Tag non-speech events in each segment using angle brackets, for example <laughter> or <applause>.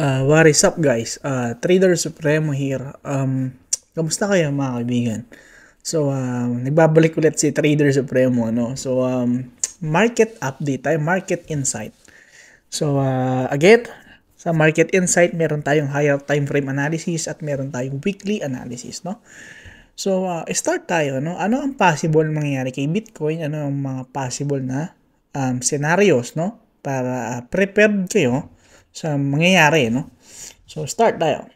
Uh, what is up guys? Uh, Trader Supremo here. Um, kamusta kayo mga kaibigan? So, uh, nagbabalik ulit si Trader Supremo. No? So, um, market update tayo, market insight. So, uh, again, sa market insight, meron tayong higher time frame analysis at meron tayong weekly analysis. No? So, uh, start tayo. No? Ano ang possible mangyayari kay Bitcoin? Ano ang mga possible na um, scenarios no? para uh, prepared kayo sa mangyayari, no? So, start tayo.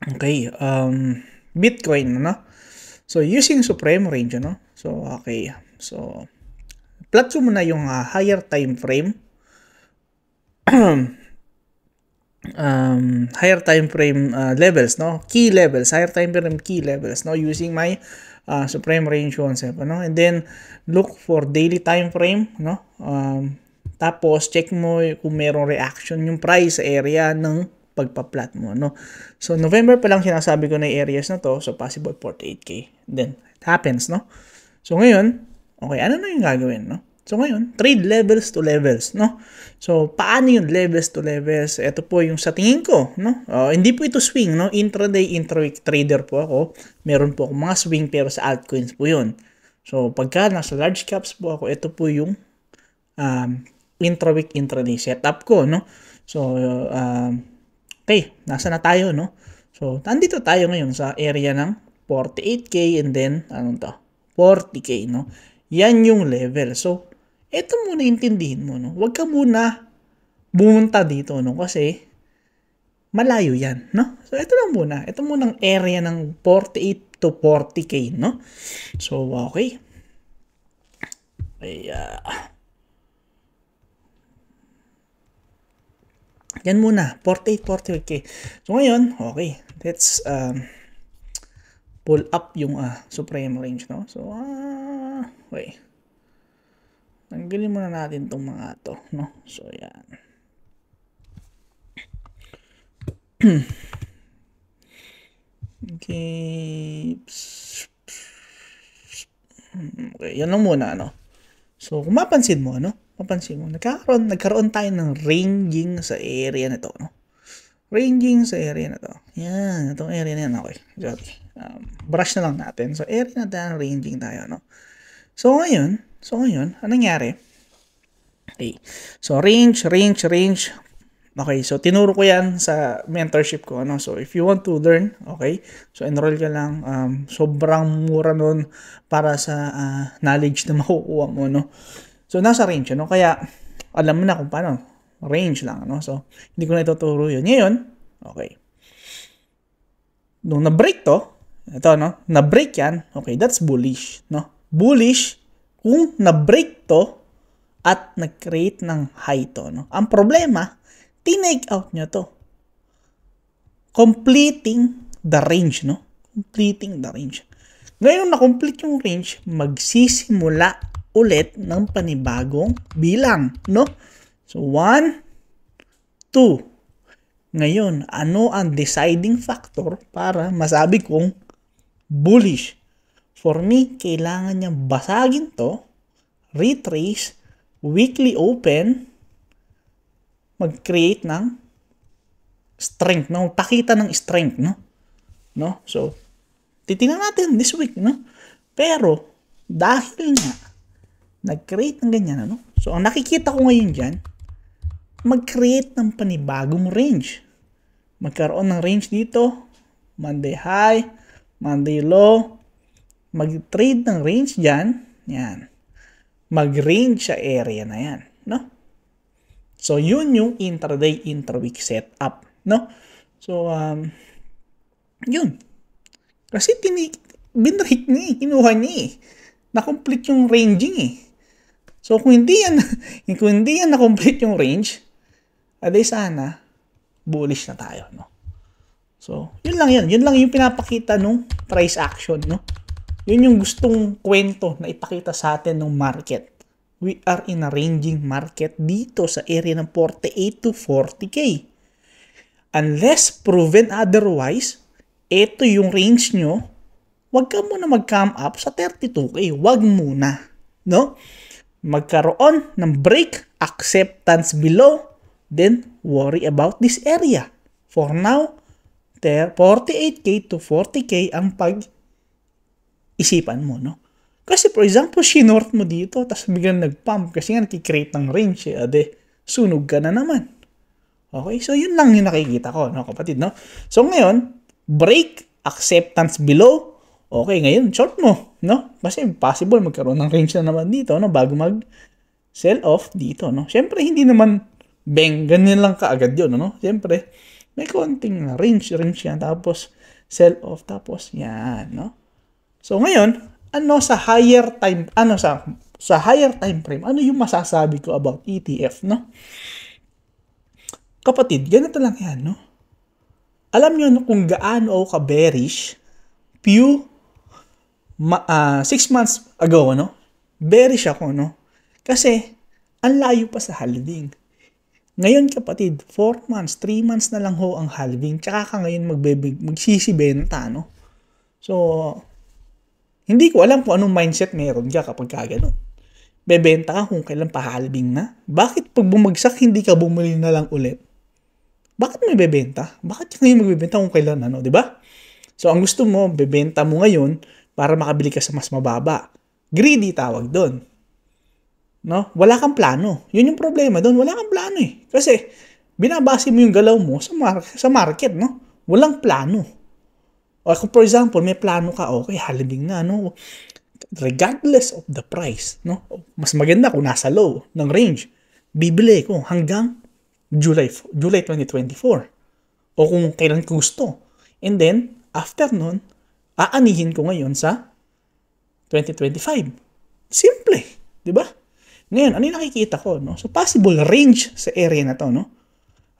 Okay, um, Bitcoin, no? So, using Supreme Range, no? So, okay. So, platform muna yung uh, higher time frame. <clears throat> um, higher time frame uh, levels, no? Key levels, higher time frame key levels, no? Using my uh, ah, supreme range concept, no? And then look for daily time frame, no? Um, tapos, check mo kung merong reaction yung price sa area ng pagpa-plot mo, no? So, November pa lang sinasabi ko na areas na to. So, possible 48K. Then, it happens, no? So, ngayon, okay, ano na yung gagawin, no? So, ngayon, trade levels to levels, no? So, paano yung levels to levels? Ito po yung sa tingin ko, no? Uh, hindi po ito swing, no? Intraday, intraweek trader po ako. Meron po akong mga swing pero sa altcoins po yun. So, pagka nasa large caps po ako, ito po yung um, intra-week intraday setup ko, no? So, uh, okay, nasa na tayo, no? So, nandito tayo ngayon sa area ng 48K and then, ano to? 40K, no? Yan yung level. So, eto muna intindihin mo, no? Huwag ka muna bumunta dito, no? Kasi, malayo yan, no? So, ito lang muna. Ito muna ang area ng 48 to 40K, no? So, okay. Ay, uh, Yan muna, 48, 48K. So ngayon, okay, let's um, pull up yung uh, supreme range, no? So, uh, ah, wait. Tanggalin muna natin tong mga to, no? So, yan. okay. <clears throat> Hmm, okay, yan lang muna, no? So, kung mapansin mo, ano? mapansin mo, nagkakaroon, nagkaroon tayo ng ranging sa area na to, no? Ranging sa area na to. Yan, itong area na yan, okay. Sorry. Um, brush na lang natin. So, area na tayo, ranging tayo, no? So, ngayon, so ngayon, anong nangyari? Okay. So, range, range, range. Okay, so tinuro ko yan sa mentorship ko. no? So, if you want to learn, okay, so enroll ka lang. Um, sobrang mura nun para sa uh, knowledge na <laughs> makukuha mo. No? So, nasa range yun. Kaya, alam mo na kung paano. Range lang. No? So, hindi ko na ituturo yun. Ngayon, okay. Nung na-break to, ito, no? Na-break yan. Okay, that's bullish. No? Bullish, kung na-break to, at nag-create ng high to. No? Ang problema, tinake out nyo to. Completing the range, no? Completing the range. Ngayon, na-complete yung range, magsisimula ulit ng panibagong bilang, no? So, 1, 2. Ngayon, ano ang deciding factor para masabi kong bullish? For me, kailangan niyang basagin to, retrace, weekly open, mag-create ng strength, no? Pakita ng strength, no? No? So, titingnan natin this week, no? Pero, dahil nga, nag-create ng ganyan, ano? So, ang nakikita ko ngayon dyan, mag-create ng panibagong range. Magkaroon ng range dito, Monday high, Monday low, mag-trade ng range dyan, yan. Mag-range sa area na yan, no? So, yun yung intraday, intraweek setup, no? So, um, yun. Kasi tinik, binrate niya, eh. kinuha niya eh. Na-complete yung ranging eh. So kung hindi yan, <laughs> kung hindi yan na-complete yung range, aday sana, bullish na tayo. No? So, yun lang yan. Yun lang yung pinapakita nung price action. No? Yun yung gustong kwento na ipakita sa atin ng market. We are in a ranging market dito sa area ng 48 to 40K. Unless proven otherwise, ito yung range nyo, huwag ka muna mag-come up sa 32K. Huwag muna. No? magkaroon ng break, acceptance below, then worry about this area. For now, 48K to 40K ang pag-isipan mo, no? Kasi for example, shinort mo dito, tapos biglang nag-pump kasi nga nakikreate ng range, eh, ade, sunog ka na naman. Okay, so yun lang yung nakikita ko, no, kapatid, no? So ngayon, break, acceptance below, okay, ngayon, short mo no? Kasi impossible magkaroon ng range na naman dito, no? Bago mag sell off dito, no? Siyempre, hindi naman bang, ganyan lang kaagad yun, no? Siyempre, may konting range, range yan. Tapos, sell off. Tapos, yan, no? So, ngayon, ano sa higher time, ano sa, sa higher time frame, ano yung masasabi ko about ETF, no? Kapatid, ganito lang yan, no? Alam nyo no, kung gaano ka bearish, few ma, uh, six months ago, ano, Very bearish ako, ano, kasi ang layo pa sa halving. Ngayon kapatid, 4 months, 3 months na lang ho ang halving, tsaka ka ngayon magbebig, magsisibenta, no? So, hindi ko alam kung anong mindset meron ka kapag ka Bebenta ka kung kailan pa halving na. Bakit pag bumagsak, hindi ka bumili na lang ulit? Bakit may bebenta? Bakit ka ngayon magbebenta kung kailan, ano, di ba? So, ang gusto mo, bebenta mo ngayon para makabili ka sa mas mababa. Greedy tawag doon. No? Wala kang plano. Yun yung problema doon. Wala kang plano eh. Kasi binabase mo yung galaw mo sa, mar- sa market. No? Walang plano. O kung for example, may plano ka, okay, halaling na, no? Regardless of the price, no? Mas maganda kung nasa low ng range. Bibili ko hanggang July, July 2024. O kung kailan ko gusto. And then, after nun, aanihin ko ngayon sa 2025. Simple, di ba? Ngayon, ano yung nakikita ko? No? So, possible range sa area na to. No?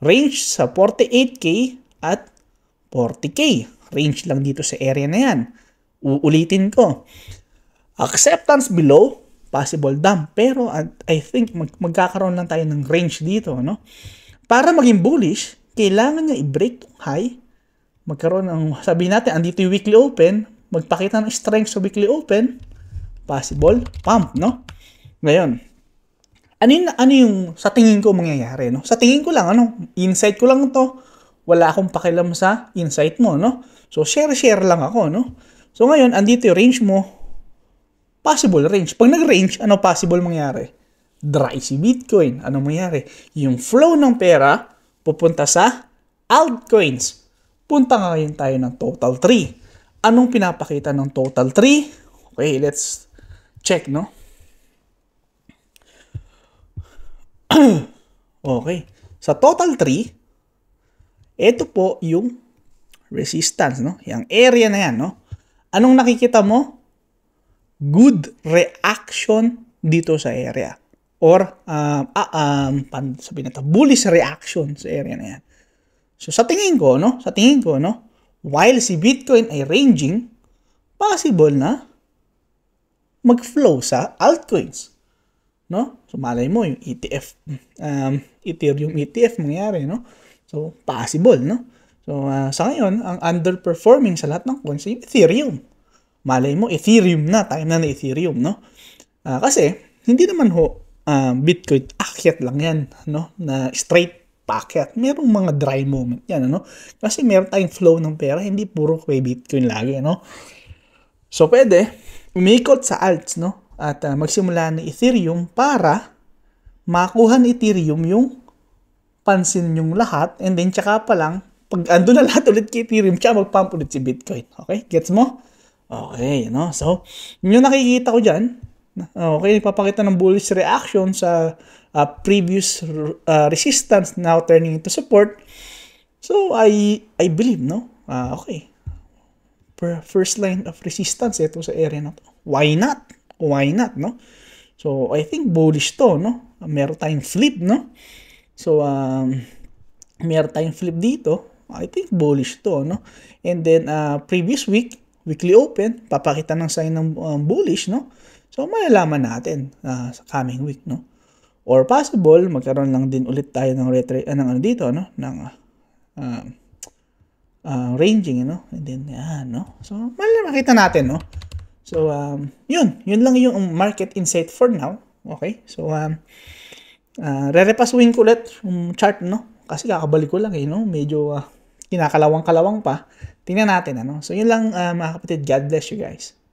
Range sa 48K at 40K. Range lang dito sa area na yan. Uulitin ko. Acceptance below, possible dump. Pero I think mag magkakaroon lang tayo ng range dito. No? Para maging bullish, kailangan niya i-break high magkaroon ng, sabihin natin, andito yung weekly open, magpakita ng strength sa weekly open, possible pump, no? Ngayon, ano yung, ano yung sa tingin ko mangyayari, no? Sa tingin ko lang, ano, insight ko lang to. Wala akong pakialam sa insight mo, no? So, share-share lang ako, no? So, ngayon, andito yung range mo. Possible range. Pag nag-range, ano possible mangyari? Dry si Bitcoin. Ano mangyari? Yung flow ng pera pupunta sa altcoins. Punta ngayon tayo ng total 3. Anong pinapakita ng total 3? Okay, let's check, no? <clears throat> okay. Sa total 3, ito po yung resistance, no? Yung area na yan, no? Anong nakikita mo? Good reaction dito sa area. Or, um, uh, um, pan, sabi na bullish reaction sa area na yan. So sa tingin ko, no? Sa tingin ko, no? While si Bitcoin ay ranging, possible na mag-flow sa altcoins. No? So malay mo yung ETF, um, Ethereum ETF mangyari, no? So possible, no? So uh, sa ngayon, ang underperforming sa lahat ng coins ay Ethereum. Malay mo, Ethereum na, time na na Ethereum, no? Uh, kasi, hindi naman ho, uh, Bitcoin, akyat lang yan, no? Na straight pocket. Merong mga dry moment yan, ano? Kasi meron tayong flow ng pera, hindi puro kay Bitcoin lagi, ano? So, pwede, umikot sa alts, no? At uh, magsimula ng Ethereum para makuha ng Ethereum yung pansin yung lahat and then tsaka pa lang, pag ando na <laughs> lahat ulit kay Ethereum, tsaka magpump ulit si Bitcoin. Okay? Gets mo? Okay, no? So, yung nakikita ko dyan, Ah, okay, ipapakita ng bullish reaction sa uh, previous uh, resistance now turning into support. So I I believe no. Uh, okay. Per first line of resistance ito sa area na to. Why not? Why not no? So I think bullish to no. Meron tayong flip no. So um meron tayong flip dito. I think bullish to no. And then uh, previous week weekly open papakita ng sign ng um, bullish no. So, malalaman natin uh, sa coming week, no? Or possible, magkaroon lang din ulit tayo ng retry, uh, ah, ng ano dito, no? Ng uh, uh, ranging, you know? And then, yan, no? So, malalaman, makita natin, no? So, um, yun. Yun lang yung market insight for now. Okay? So, um, uh, re-repasuhin ko ulit yung chart, no? Kasi kakabalik ko lang, eh, no? Medyo uh, kinakalawang-kalawang pa. Tingnan natin, ano? So, yun lang, uh, mga kapatid. God bless you guys.